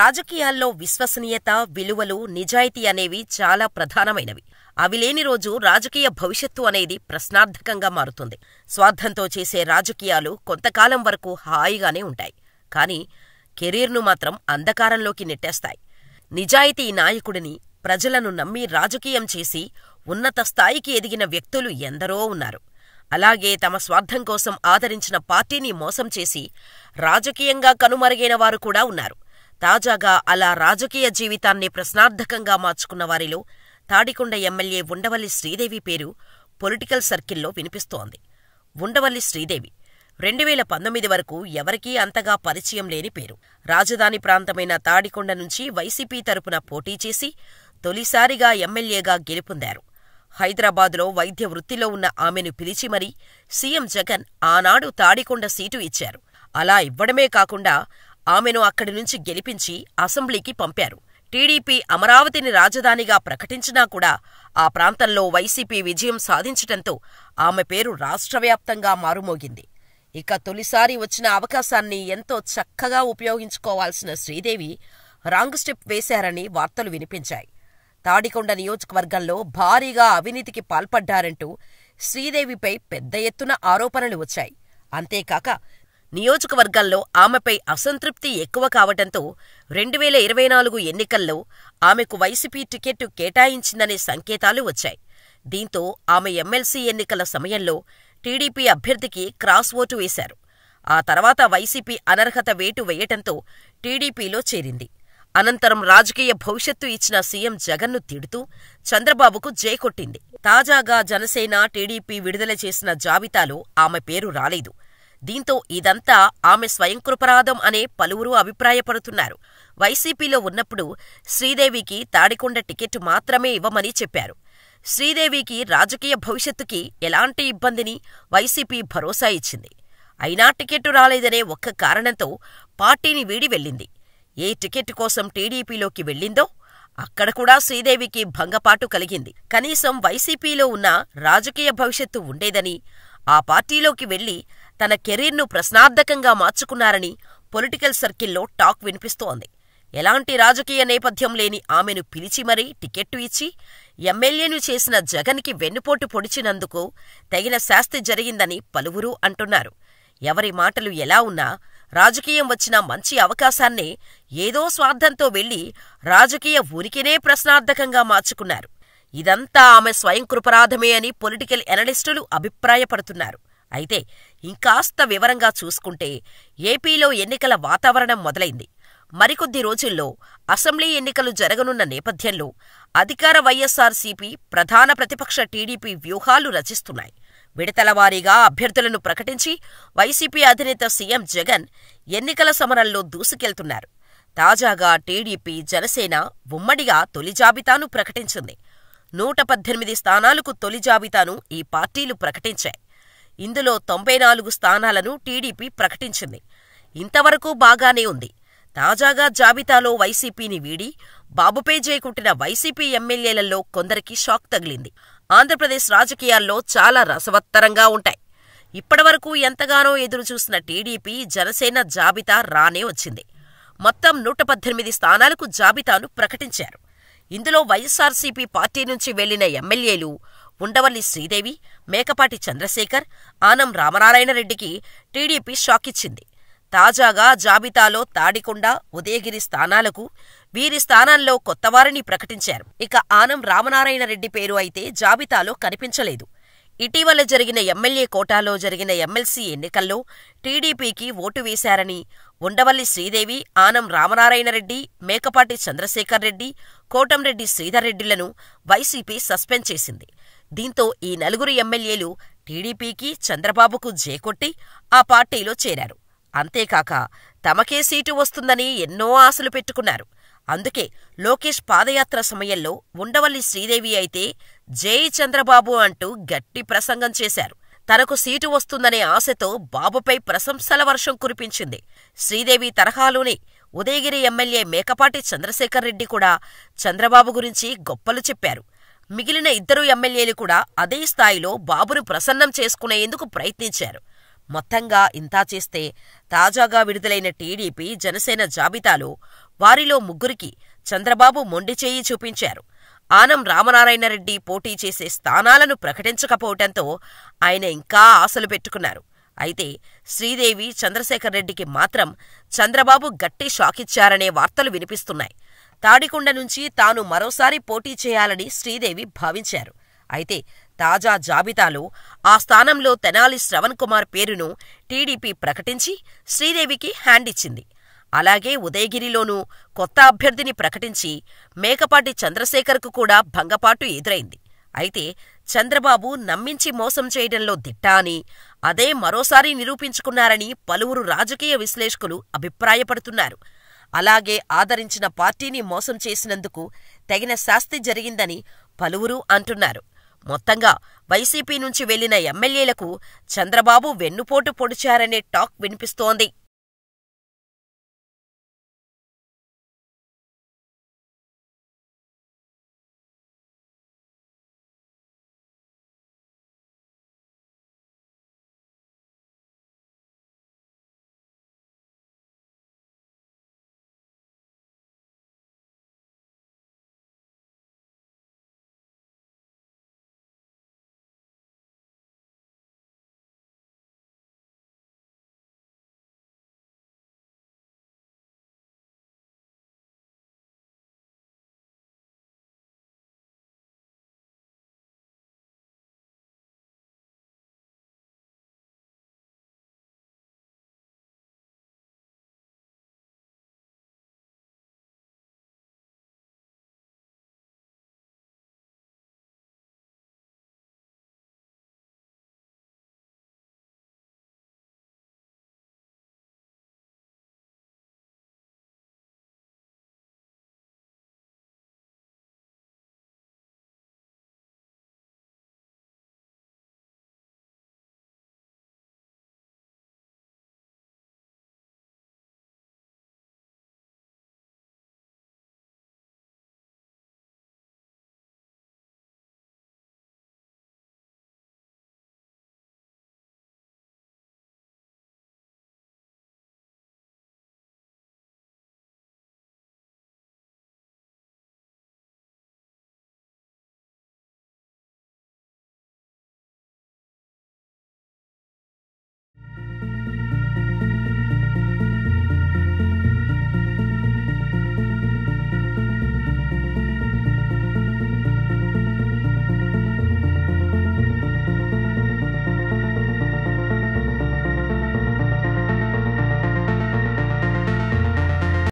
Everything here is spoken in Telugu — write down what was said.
రాజకీయాల్లో విశ్వసనీయత విలువలు నిజాయితీ అనేవి చాలా ప్రధానమైనవి అవి లేని రోజు రాజకీయ భవిష్యత్తు అనేది ప్రశ్నార్థకంగా మారుతుంది స్వార్థంతో చేసే రాజకీయాలు కొంతకాలం వరకు హాయిగానే ఉంటాయి కాని కెరీర్ను మాత్రం అంధకారంలోకి నెట్టేస్తాయి నిజాయితీ నాయకుడిని ప్రజలను నమ్మి రాజకీయం చేసి ఉన్నత స్థాయికి ఎదిగిన వ్యక్తులు ఎందరో ఉన్నారు అలాగే తమ స్వార్థం కోసం ఆదరించిన పార్టీని మోసం చేసి రాజకీయంగా కనుమరుగైన వారు కూడా ఉన్నారు తాజాగా అలా రాజకీయ జీవితాన్ని ప్రశ్నార్థకంగా మార్చుకున్న వారిలో తాడికొండ ఎమ్మెల్యే ఉండవల్లి శ్రీదేవి పేరు పొలిటికల్ సర్కిల్లో వినిపిస్తోంది ఉండవల్లి శ్రీదేవి రెండు వేల పంతొమ్మిది వరకు ఎవరికీ అంతగా పరిచయం లేని పేరు రాజధాని ప్రాంతమైన తాడికొండ నుంచి వైసీపీ తరపున పోటీ చేసి తొలిసారిగా ఎమ్మెల్యేగా గెలుపొందారు హైదరాబాద్లో వైద్య వృత్తిలో ఉన్న ఆమెను పిలిచి మరీ సీఎం జగన్ ఆనాడు తాడికొండ సీటు ఇచ్చారు అలా ఇవ్వడమే కాకుండా ఆమెను అక్కడి నుంచి గెలిపించి అసెంబ్లీకి పంపారు టీడీపీ అమరావతిని రాజధానిగా ప్రకటించినా కూడా ఆ ప్రాంతంలో వైసీపీ విజయం సాధించటంతో ఆమె పేరు రాష్ట్రవ్యాప్తంగా మారుమోగింది ఇక తొలిసారి వచ్చిన అవకాశాన్ని ఎంతో చక్కగా ఉపయోగించుకోవాల్సిన శ్రీదేవి రాంగ్ స్టెప్ వేశారని వార్తలు వినిపించాయి తాడికొండ నియోజకవర్గంలో భారీగా అవినీతికి పాల్పడ్డారంటూ శ్రీదేవిపై పెద్ద ఎత్తున ఆరోపణలు వచ్చాయి అంతేకాక నియోజకవర్గాల్లో ఆమెపై అసంతృప్తి ఎక్కువ కావటంతో రెండు వేల ఇరవై నాలుగు ఎన్నికల్లో ఆమెకు వైసీపీ టికెట్టు కేటాయించిందనే సంకేతాలు వచ్చాయి దీంతో ఆమె ఎమ్మెల్సీ ఎన్నికల సమయంలో టీడీపీ అభ్యర్థికి క్రాస్ ఓటు వేశారు ఆ తర్వాత వైసీపీ అనర్హత వేటు వేయటంతో టీడీపీలో చేరింది అనంతరం రాజకీయ భవిష్యత్తు ఇచ్చిన సీఎం జగన్ను తిడుతూ చంద్రబాబుకు కొట్టింది తాజాగా జనసేన టీడీపీ విడుదల చేసిన జాబితాలో ఆమె పేరు రాలేదు దీంతో ఇదంతా ఆమె స్వయంకృపరాధం అనే పలువురు అభిప్రాయపడుతున్నారు వైసీపీలో ఉన్నప్పుడు శ్రీదేవికి తాడికొండ టికెట్ మాత్రమే ఇవ్వమని చెప్పారు శ్రీదేవికి రాజకీయ భవిష్యత్తుకి ఎలాంటి ఇబ్బందిని వైసీపీ భరోసా ఇచ్చింది అయినా టికెట్టు రాలేదనే ఒక్క కారణంతో పార్టీని వీడి వెళ్ళింది ఏ టికెట్ కోసం టీడీపీలోకి వెళ్ళిందో అక్కడ కూడా శ్రీదేవికి భంగపాటు కలిగింది కనీసం వైసీపీలో ఉన్న రాజకీయ భవిష్యత్తు ఉండేదని ఆ పార్టీలోకి వెళ్లి తన కెరీర్ను ప్రశ్నార్థకంగా మార్చుకున్నారని పొలిటికల్ సర్కిల్లో టాక్ వినిపిస్తోంది ఎలాంటి రాజకీయ నేపథ్యం లేని ఆమెను పిలిచి మరీ టికెట్టు ఇచ్చి ఎమ్మెల్యేను చేసిన జగన్కి వెన్నుపోటు పొడిచినందుకు తగిన శాస్తి జరిగిందని పలువురూ అంటున్నారు ఎవరి మాటలు ఎలా ఉన్నా రాజకీయం వచ్చిన మంచి అవకాశాన్నే ఏదో స్వార్థంతో వెళ్లి రాజకీయ ఉనికినే ప్రశ్నార్థకంగా మార్చుకున్నారు ఇదంతా ఆమె స్వయం కృపరాధమే అని పొలిటికల్ ఎనలిస్టులు అభిప్రాయపడుతున్నారు అయితే ఇంకాస్త వివరంగా చూసుకుంటే ఏపీలో ఎన్నికల వాతావరణం మొదలైంది మరికొద్ది రోజుల్లో అసెంబ్లీ ఎన్నికలు జరగనున్న నేపథ్యంలో అధికార వైఎస్సార్సీపీ ప్రధాన ప్రతిపక్ష టీడీపీ వ్యూహాలు రచిస్తున్నాయి విడతలవారీగా అభ్యర్థులను ప్రకటించి వైసీపీ అధినేత సీఎం జగన్ ఎన్నికల సమరంలో దూసుకెళ్తున్నారు తాజాగా టీడీపీ జనసేన ఉమ్మడిగా తొలి జాబితాను ప్రకటించింది నూట పద్దెనిమిది స్థానాలకు తొలి జాబితాను ఈ పార్టీలు ప్రకటించాయి ఇందులో తొంభై నాలుగు స్థానాలను టీడీపీ ప్రకటించింది ఇంతవరకు బాగానే ఉంది తాజాగా జాబితాలో వైసీపీని వీడి బాబుపై చేకుట్టిన వైసీపీ ఎమ్మెల్యేలలో కొందరికి షాక్ తగిలింది ఆంధ్రప్రదేశ్ రాజకీయాల్లో చాలా రసవత్తరంగా ఉంటాయి ఇప్పటివరకు ఎంతగానో ఎదురుచూసిన టీడీపీ జనసేన జాబితా రానే వచ్చింది మొత్తం నూట పద్దెనిమిది స్థానాలకు జాబితాను ప్రకటించారు ఇందులో వైఎస్సార్సీపీ పార్టీ నుంచి వెళ్లిన ఎమ్మెల్యేలు ఉండవల్లి శ్రీదేవి మేకపాటి చంద్రశేఖర్ ఆనం రామనారాయణరెడ్డికి టీడీపీ షాకిచ్చింది తాజాగా జాబితాలో తాడికొండ ఉదయగిరి స్థానాలకు వీరి స్థానాల్లో కొత్తవారిని ప్రకటించారు ఇక ఆనం రామనారాయణరెడ్డి పేరు అయితే జాబితాలో కనిపించలేదు ఇటీవల జరిగిన ఎమ్మెల్యే కోటాలో జరిగిన ఎమ్మెల్సీ ఎన్నికల్లో టీడీపీకి ఓటు వేశారని ఉండవల్లి శ్రీదేవి ఆనం రామనారాయణరెడ్డి మేకపాటి చంద్రశేఖర్ రెడ్డి కోటంరెడ్డి శ్రీధర్రెడ్డిలను వైసీపీ సస్పెండ్ చేసింది దీంతో ఈ నలుగురు ఎమ్మెల్యేలు టీడీపీకి చంద్రబాబుకు జేకొట్టి ఆ పార్టీలో చేరారు అంతేకాక తమకే సీటు వస్తుందని ఎన్నో ఆశలు పెట్టుకున్నారు అందుకే లోకేష్ పాదయాత్ర సమయంలో ఉండవల్లి శ్రీదేవి అయితే జై చంద్రబాబు అంటూ గట్టి ప్రసంగం చేశారు తనకు సీటు వస్తుందనే ఆశతో బాబుపై ప్రశంసల వర్షం కురిపించింది శ్రీదేవి తరహాలోనే ఉదయగిరి ఎమ్మెల్యే మేకపాటి చంద్రశేఖర్ రెడ్డి కూడా చంద్రబాబు గురించి గొప్పలు చెప్పారు మిగిలిన ఇద్దరు ఎమ్మెల్యేలు కూడా అదే స్థాయిలో బాబును ప్రసన్నం చేసుకునేందుకు ప్రయత్నించారు మొత్తంగా ఇంతా చేస్తే తాజాగా విడుదలైన టీడీపీ జనసేన జాబితాలో వారిలో ముగ్గురికి చంద్రబాబు మొండి చేయి చూపించారు ఆనం రామనారాయణరెడ్డి పోటీ చేసే స్థానాలను ప్రకటించకపోవటంతో ఆయన ఇంకా ఆశలు పెట్టుకున్నారు అయితే శ్రీదేవి చంద్రశేఖర్రెడ్డికి మాత్రం చంద్రబాబు గట్టి షాకిచ్చారనే వార్తలు వినిపిస్తున్నాయి తాడికొండ నుంచి తాను మరోసారి పోటీ చేయాలని శ్రీదేవి భావించారు అయితే తాజా జాబితాలో ఆ స్థానంలో తెనాలి శ్రవణ్ కుమార్ పేరును టీడీపీ ప్రకటించి శ్రీదేవికి హ్యాండ్ ఇచ్చింది అలాగే ఉదయగిరిలోనూ కొత్త అభ్యర్థిని ప్రకటించి మేకపాటి చంద్రశేఖర్కు కూడా భంగపాటు ఎదురైంది అయితే చంద్రబాబు నమ్మించి మోసం చేయడంలో దిట్టా అని అదే మరోసారి నిరూపించుకున్నారని పలువురు రాజకీయ విశ్లేషకులు అభిప్రాయపడుతున్నారు అలాగే ఆదరించిన పార్టీని మోసం చేసినందుకు తగిన శాస్తి జరిగిందని పలువురు అంటున్నారు మొత్తంగా వైసీపీ నుంచి వెళ్లిన ఎమ్మెల్యేలకు చంద్రబాబు వెన్నుపోటు పొడిచారనే టాక్ వినిపిస్తోంది